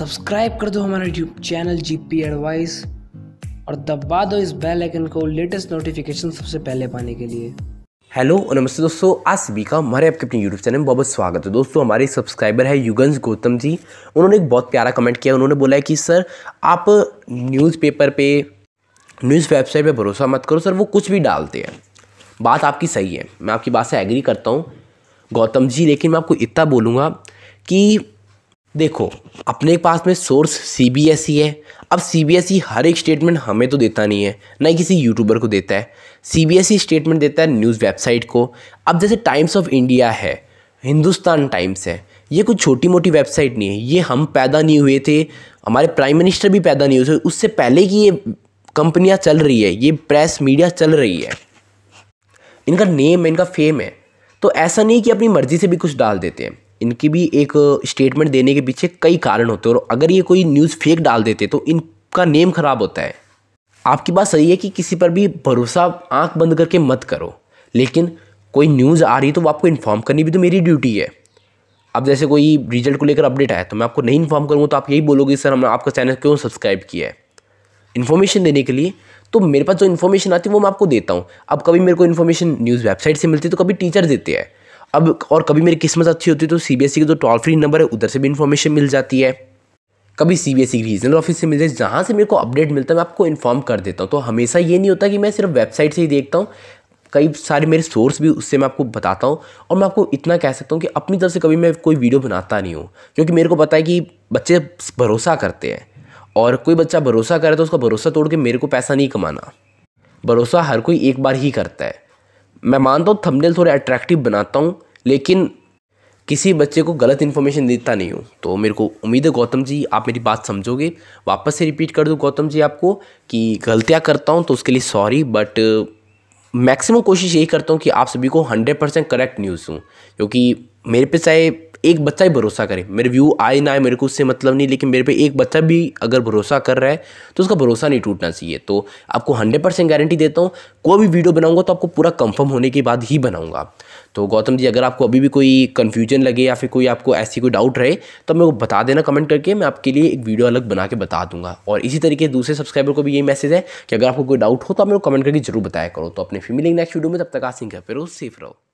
subscribe कर दो हमारा YouTube channel G P advice और दबा दो इस बेल आइकन को लेटेस्ट नोटिफिकेशन सबसे पहले पाने के लिए हेलो और नमस्ते दोस्तों आज सभी का हमारे आपके अपने यूट्यूब चैनल में बहुत स्वागत है दोस्तों हमारे सब्सक्राइबर है युगंस गौतम जी उन्होंने एक बहुत प्यारा कमेंट किया उन्होंने बोला है कि सर आप न्यूज़पेपर पे न्यूज़ वेबसाइट पे भरोसा मत करो सर वो कुछ भी डालते हैं बात आपकी सही है मैं आपकी बात से एग्री करता हूँ गौतम जी लेकिन मैं आपको इतना बोलूँगा कि देखो अपने पास में source C B S E है अब सी बी एस ई हर एक स्टेटमेंट हमें तो देता नहीं है ना ही किसी यूट्यूबर को देता है C B S E statement देता है न्यूज़ वेबसाइट को अब जैसे टाइम्स ऑफ इंडिया है हिंदुस्तान टाइम्स है ये कोई छोटी मोटी वेबसाइट नहीं है ये हम पैदा नहीं हुए थे हमारे प्राइम मिनिस्टर भी पैदा नहीं हुए थे उससे पहले की ये कंपनियाँ चल रही है ये प्रेस मीडिया चल रही है इनका नेम है इनका फेम है तो ऐसा नहीं कि अपनी मर्ज़ी से भी कुछ डाल देते हैं इनकी भी एक स्टेटमेंट देने के पीछे कई कारण होते हैं और अगर ये कोई न्यूज़ फेक डाल देते तो इनका नेम ख़राब होता है आपकी बात सही है कि किसी पर भी भरोसा आंख बंद करके मत करो लेकिन कोई न्यूज़ आ रही है तो वो आपको इन्फॉर्म करनी भी तो मेरी ड्यूटी है अब जैसे कोई रिजल्ट को लेकर अपडेट आया तो मैं आपको नहीं इन्फॉर्म करूँगा तो आप यही बोलोगे सर हमने आपका चैनल क्यों सब्सक्राइब किया है इन्फॉर्मेशन देने के लिए तो मेरे पास जो इन्फॉर्मेशन आती है वो मैं आपको देता हूँ अब कभी मेरे को इन्फॉर्मेशन न्यूज़ वेबसाइट से मिलती है तो कभी टीचर देते हैं अब और कभी मेरी किस्मत अच्छी होती है तो सी बी एस ई का जो टोल फ्री नंबर है उधर से भी इन्फॉर्मेशन मिल जाती है कभी C B S E regional office से मिल जाए जहाँ से मेरे को अपडेट मिलता है मैं आपको इन्फॉर्म कर देता हूँ तो हमेशा ये नहीं होता कि मैं सिर्फ वेबसाइट से ही देखता हूँ कई सारे मेरे सोर्स भी उससे मैं आपको बताता हूँ और मैं आपको इतना कह सकता हूँ कि अपनी तरफ से कभी मैं कोई वीडियो बनाता नहीं हूँ क्योंकि मेरे को पता है कि बच्चे भरोसा करते हैं और कोई बच्चा भरोसा करे तो उसका भरोसा तोड़ के मेरे को पैसा नहीं कमाना भरोसा हर कोई एक बार ही करता है मैं मानता हूँ थंबनेल थोड़े अट्रैक्टिव बनाता हूँ लेकिन किसी बच्चे को गलत इन्फॉर्मेशन देता नहीं हूँ तो मेरे को उम्मीद है गौतम जी आप मेरी बात समझोगे वापस से रिपीट कर दूँ गौतम जी आपको कि गलतियाँ करता हूँ तो उसके लिए सॉरी बट मैक्सिमम कोशिश यही करता हूँ कि आप सभी को हंड्रेड परसेंट करेक्ट न्यूज़ दूँ क्योंकि मेरे पे चाहे एक बच्चा ही भरोसा करे मेरे व्यू आए ना आए मेरे को उससे मतलब नहीं लेकिन मेरे पे एक बच्चा भी अगर भरोसा कर रहा है तो उसका भरोसा नहीं टूटना चाहिए तो आपको हंड्रेड परसेंट गारंटी देता हूँ कोई भी वीडियो बनाऊंगा तो आपको पूरा कंफर्म होने के बाद ही बनाऊंगा तो गौतम जी अगर आपको अभी भी कोई कन्फ्यूजन लगे या फिर कोई आपको ऐसी कोई डाउट रहे तो मेरे को बता देना कमेंट करके मैं आपके लिए एक वीडियो अलग बना के बता दूंगा और इसी तरीके दूसरे सब्सक्राइबर को भी ये मैसेज है कि अगर आपको कोई डाउट हो तो आप मेरे को कमेंट करके जरूर बताया करो तो अपने फैमिली नेक्स्ट वीडियो में तब तक आसिंग फिर सेफ रहो